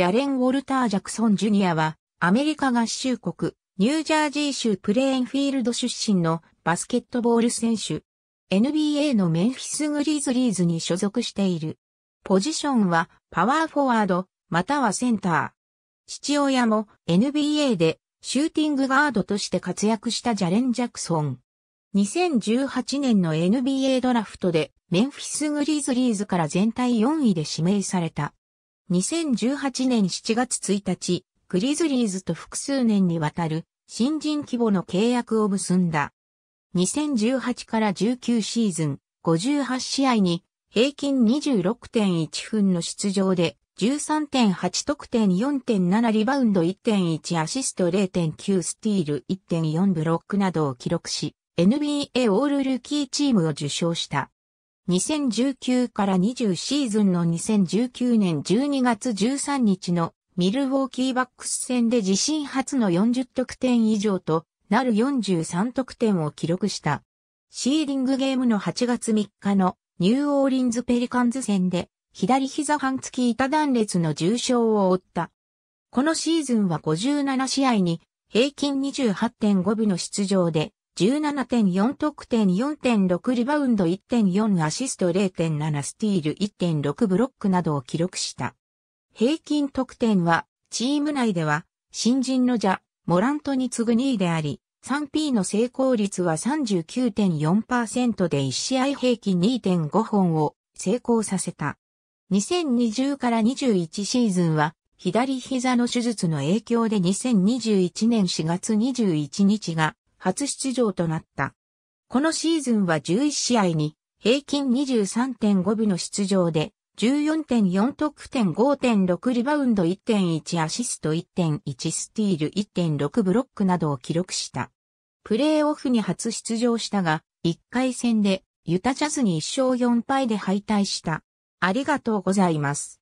ジャレン・ウォルター・ジャクソン・ジュニアは、アメリカ合衆国、ニュージャージー州プレーンフィールド出身のバスケットボール選手。NBA のメンフィス・グリズリーズに所属している。ポジションはパワーフォワード、またはセンター。父親も NBA でシューティングガードとして活躍したジャレン・ジャクソン。2018年の NBA ドラフトでメンフィス・グリズリーズから全体4位で指名された。2018年7月1日、グリズリーズと複数年にわたる新人規模の契約を結んだ。2018から19シーズン58試合に平均26.1分の出場で13.8得点4.7リバウンド1.1アシスト0.9スティール1.4ブロックなどを記録し NBA オールルーキーチームを受賞した。2019から20シーズンの2019年12月13日のミルウォーキーバックス戦で自身初の40得点以上となる43得点を記録した。シーリングゲームの8月3日のニューオーリンズペリカンズ戦で左膝半付き板断裂の重傷を負った。このシーズンは57試合に平均28.5部の出場で17.4得点4.6リバウンド1.4アシスト0.7スティール1.6ブロックなどを記録した。平均得点は、チーム内では、新人のジャ、モラントに次ぐ2位であり、3P の成功率は39.4%で1試合平均2.5本を成功させた。2020から21シーズンは、左膝の手術の影響で2021年4月21日が初出場となった。このシーズンは11試合に平均23.5分の出場で14.4得点5.6リバウンド1.1アシスト1.1スティール1.6ブロックなどを記録した。プレーオフに初出場したが、1回戦でユタジャズに1勝4敗で敗退した。ありがとうございます。